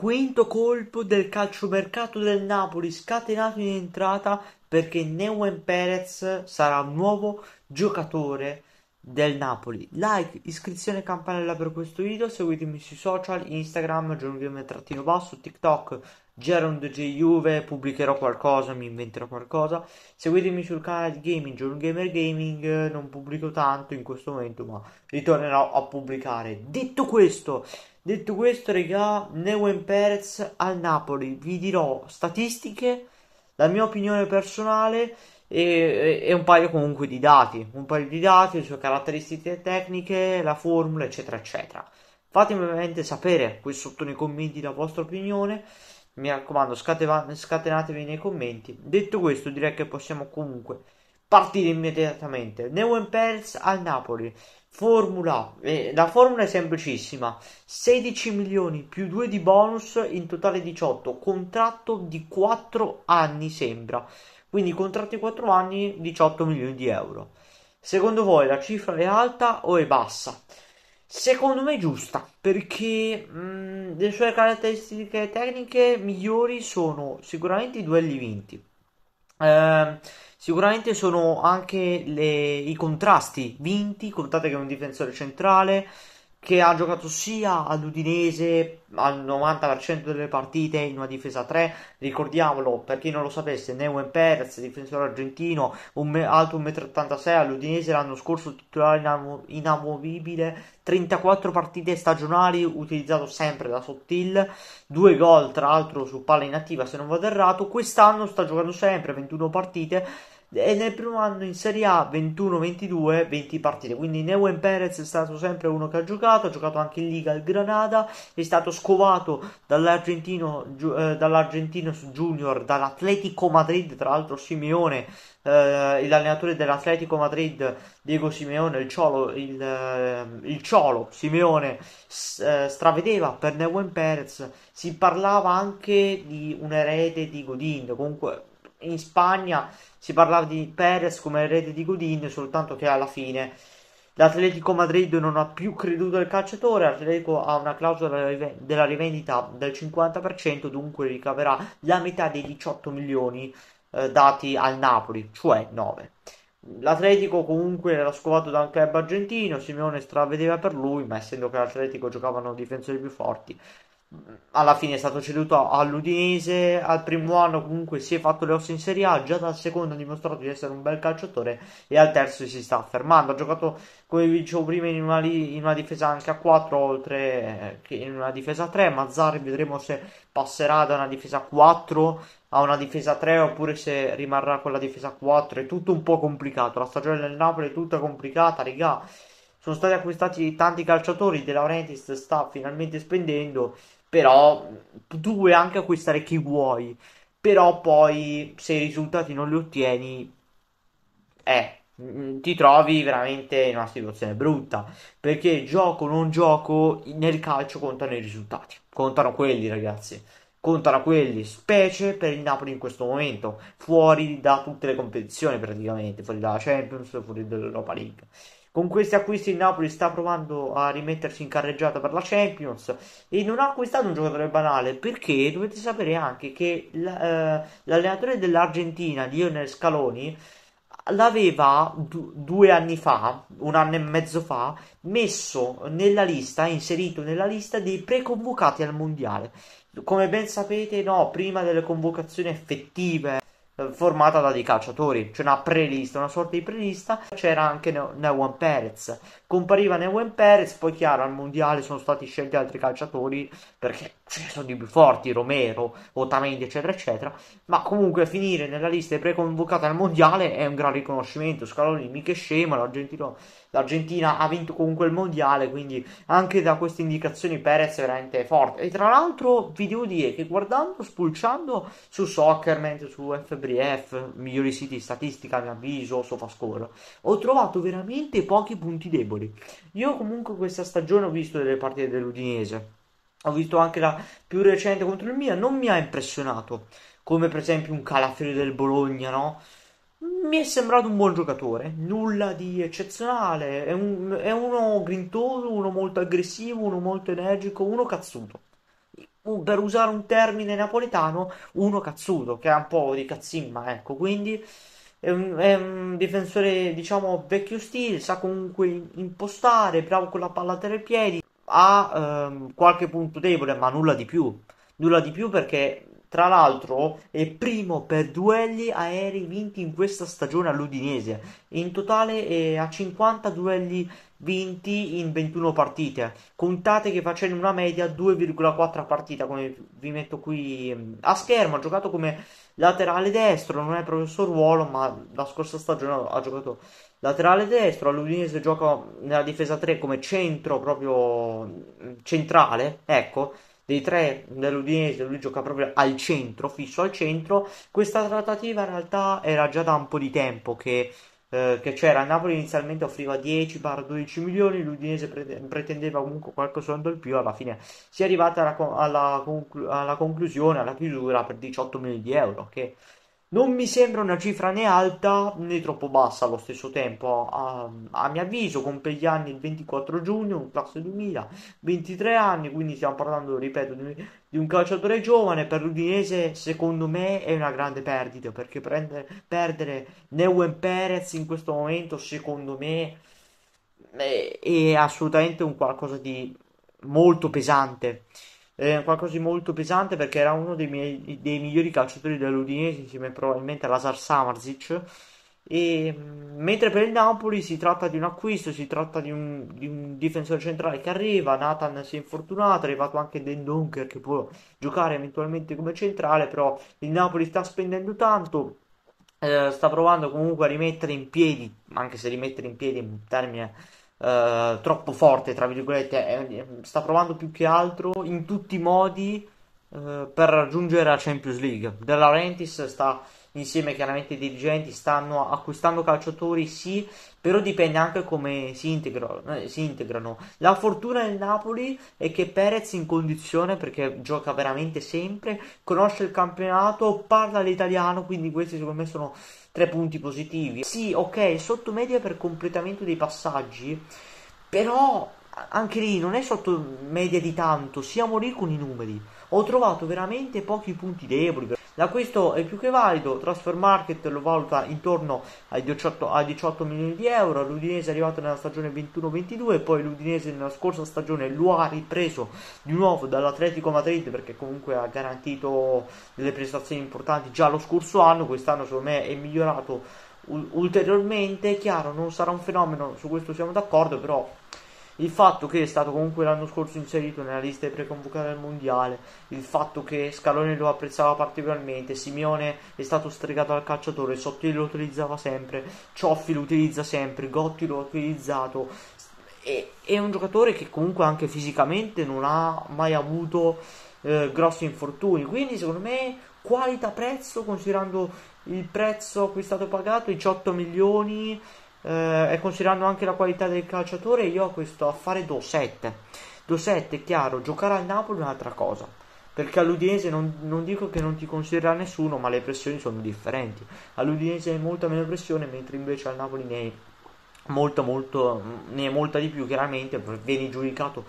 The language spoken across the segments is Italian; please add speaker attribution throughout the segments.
Speaker 1: Quinto colpo del calciomercato del Napoli scatenato in entrata perché Neuen Perez sarà un nuovo giocatore del Napoli. Like, iscrizione e campanella per questo video, seguitemi sui social, Instagram, Giorgio basso, TikTok, Gerond J. Juve, pubblicherò qualcosa, mi inventerò qualcosa. Seguitemi sul canale Gaming, John Gamer Gaming, non pubblico tanto in questo momento, ma ritornerò a pubblicare. Detto questo, detto questo, regà, Neuen Perez al Napoli, vi dirò statistiche, la mia opinione personale e, e, un paio comunque di dati, un paio di dati, le sue caratteristiche tecniche, la formula, eccetera, eccetera. Fatemi ovviamente sapere qui sotto nei commenti la vostra opinione. Mi raccomando, scateva- scatenatevi nei commenti. Detto questo, direi che possiamo comunque partire immediatamente. Neuen Perez al Napoli. Formula, eh, la formula è semplicissima, 16 milioni più 2 di bonus, in totale 18, contratto di 4 anni sembra, quindi contratto di 4 anni 18 milioni di euro. Secondo voi la cifra è alta o è bassa? Secondo me è giusta, perché mh, mm, le sue caratteristiche tecniche migliori sono sicuramente i duelli vinti. Eh, sicuramente sono anche le, i contrasti vinti, contate che è un difensore centrale, che ha giocato sia ad Udinese al 90% delle partite in una difesa 3 ricordiamolo per chi non lo sapesse Neuen Perez difensore argentino un me- alto 1,86 m all'Udinese l'anno scorso titolare inamu- inamovibile 34 partite stagionali utilizzato sempre da Sottil due gol tra l'altro su palla inattiva se non vado errato quest'anno sta giocando sempre 21 partite e nel primo anno in Serie A 21-22, 20 partite. Quindi Neuen Perez è stato sempre uno che ha giocato, ha giocato anche in Liga al Granada, è stato scovato dall'argentino, eh, dall'argentino Junior, dall'Atletico Madrid, tra l'altro Simeone, eh, l'allenatore dell'Atletico Madrid, Diego Simeone, il Ciolo, il, eh, il Ciolo Simeone s- eh, stravedeva per Neuen Perez, si parlava anche di un erede di Godin, comunque in Spagna si parlava di Perez come erede di Godin, soltanto che alla fine l'Atletico Madrid non ha più creduto al calciatore, l'Atletico ha una clausola della rivendita del 50%, dunque ricaverà la metà dei 18 milioni eh, dati al Napoli, cioè 9. L'Atletico comunque era scovato da un club argentino, Simeone stravedeva per lui, ma essendo che l'Atletico giocavano difensori più forti, alla fine è stato ceduto all'Udinese, al primo anno comunque si è fatto le ossa in Serie A, già dal secondo ha dimostrato di essere un bel calciatore e al terzo si sta affermando. Ha giocato, come vi dicevo prima, in una, in una difesa anche a 4 oltre che in una difesa a 3. Mazzarri vedremo se passerà da una difesa a 4 a una difesa a 3 oppure se rimarrà con la difesa a 4. È tutto un po' complicato, la stagione del Napoli è tutta complicata, regà. Sono stati acquistati tanti calciatori, De Laurentiis sta finalmente spendendo però tu puoi anche acquistare chi vuoi, però poi se i risultati non li ottieni, eh, mm, ti trovi veramente in una situazione brutta, perché gioco o non gioco, nel calcio contano i risultati, contano quelli ragazzi, contano quelli, specie per il Napoli in questo momento, fuori da tutte le competizioni praticamente, fuori dalla Champions, fuori dall'Europa League. Con questi acquisti il Napoli sta provando a rimettersi in carreggiata per la Champions e non ha acquistato un giocatore banale perché dovete sapere anche che eh, l'allenatore dell'Argentina, Lionel Scaloni, l'aveva due anni fa, un anno e mezzo fa, messo nella lista, inserito nella lista dei preconvocati al mondiale. Come ben sapete, no, prima delle convocazioni effettive eh, formata da dei calciatori, cioè una prelista, una sorta di prelista. C'era anche Newan Perez. Compariva Newan Perez, poi chiaro al mondiale sono stati scelti altri calciatori perché ce sono di più forti, Romero, Otamendi, eccetera, eccetera. Ma comunque finire nella lista preconvocata al mondiale è un gran riconoscimento. Scaloni mica è scema, l'Argentina ha vinto comunque il mondiale, quindi anche da queste indicazioni Perez è veramente forte. E tra l'altro vi devo dire che guardando, spulciando su Soccerman, su FBF, migliori siti statistica a mio avviso, Sofascore, ho trovato veramente pochi punti deboli. Io comunque questa stagione ho visto delle partite dell'Udinese ho visto anche la più recente contro il Milan, non mi ha impressionato, come per esempio un Calafrio del Bologna, no? Mi è sembrato un buon giocatore, nulla di eccezionale, è, un, è uno grintoso, uno molto aggressivo, uno molto energico, uno cazzuto. Per usare un termine napoletano, uno cazzuto, che ha un po' di cazzimma, ecco, quindi è un, è un difensore, diciamo, vecchio stile, sa comunque impostare, bravo con la palla tra i piedi, ha ehm, qualche punto debole, ma nulla di più. Nulla di più perché, tra l'altro, è primo per duelli aerei vinti in questa stagione all'Udinese. In totale è a 50 duelli vinti in 21 partite. Contate che facendo una media 2,4 partita, come vi metto qui ehm, a schermo, ha giocato come Laterale destro, non è proprio il suo ruolo, ma la scorsa stagione ha giocato laterale destro. All'Udinese gioca nella difesa 3 come centro proprio mm, centrale, ecco. Dei tre dell'Udinese lui gioca proprio al centro, fisso al centro. Questa trattativa in realtà era già da un po' di tempo che eh, che c'era Napoli inizialmente offriva 10-12 milioni, l'Udinese pretendeva comunque qualcosa in più, alla fine si è arrivata alla, alla, conclu- alla conclusione, alla chiusura per 18 milioni di euro, che non mi sembra una cifra né alta né troppo bassa allo stesso tempo. A, a mio avviso, compie gli anni il 24 giugno, un classe 2000, 23 anni, quindi stiamo parlando, ripeto, di, di un calciatore giovane. Per l'Udinese, secondo me, è una grande perdita perché prendere, perdere Neuen Perez in questo momento, secondo me, è, eh, è assolutamente un qualcosa di molto pesante eh, qualcosa di molto pesante perché era uno dei, miei, dei migliori calciatori dell'Udinese insieme probabilmente a Lazar Samarzic e, mm, mentre per il Napoli si tratta di un acquisto, si tratta di un, di un difensore centrale che arriva, Nathan si è infortunato, è arrivato anche Den Dunker che può giocare eventualmente come centrale, però il Napoli sta spendendo tanto, eh, sta provando comunque a rimettere in piedi, anche se rimettere in piedi è un termine eh, troppo forte, tra virgolette, sta provando più che altro in tutti i modi eh, per raggiungere la Champions League. De Laurentiis sta insieme chiaramente ai dirigenti stanno acquistando calciatori sì però dipende anche come si, integrano, eh, si integrano. la fortuna del Napoli è che Perez in condizione perché gioca veramente sempre conosce il campionato parla l'italiano quindi questi secondo me sono tre punti positivi. Sì, ok, sotto media per completamento dei passaggi, però anche lì non è sotto media di tanto, siamo lì con i numeri. Ho trovato veramente pochi punti deboli. L'acquisto è più che valido, Transfer Market lo valuta intorno ai 18, ai 18 milioni di euro, l'Udinese è arrivato nella stagione 21-22, poi l'Udinese nella scorsa stagione lo ha ripreso di nuovo dall'Atletico Madrid perché comunque ha garantito delle prestazioni importanti già lo scorso anno, quest'anno secondo me è migliorato ulteriormente, chiaro non sarà un fenomeno, su questo siamo d'accordo, però il fatto che è stato comunque l'anno scorso inserito nella lista dei preconvocati al mondiale, il fatto che Scalone lo apprezzava particolarmente, Simeone è stato stregato dal calciatore, Sottili lo utilizzava sempre, Cioffi lo utilizza sempre, Gotti lo ha utilizzato. E, è un giocatore che comunque anche fisicamente non ha mai avuto eh, grossi infortuni. Quindi, secondo me, qualità prezzo, considerando il prezzo a cui è stato pagato, 18 milioni eh, e considerando anche la qualità del calciatore, io ho questo affare do 7. Do 7, chiaro, giocare al Napoli è un'altra cosa. Perché all'Udinese non, non dico che non ti considera nessuno, ma le pressioni sono differenti. All'Udinese hai molta meno pressione, mentre invece al Napoli ne hai molta, molto, ne è molta di più, chiaramente, vieni giudicato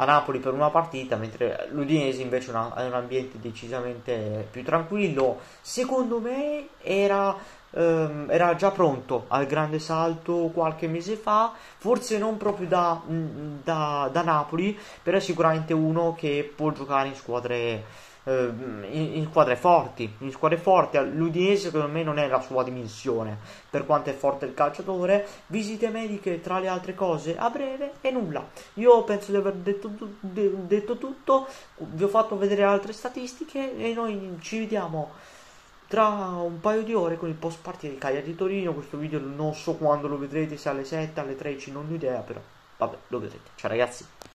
Speaker 1: a Napoli per una partita, mentre l'Udinese invece una, è un ambiente decisamente più tranquillo. Secondo me era ehm, era già pronto al grande salto qualche mese fa, forse non proprio da, mm, da, da Napoli, però è sicuramente uno che può giocare in squadre, ehm, in, squadre forti, in squadre forti, l'Udinese secondo me non è la sua dimensione, per quanto è forte il calciatore, visite mediche tra le altre cose a breve e nulla. Io penso di aver detto, detto tutto, vi ho fatto vedere altre statistiche e noi ci vediamo tra un paio di ore con il post partita di Cagliari Torino. Questo video non so quando lo vedrete, se alle 7, alle 13, non ho idea, però vabbè, lo vedrete. Ciao ragazzi.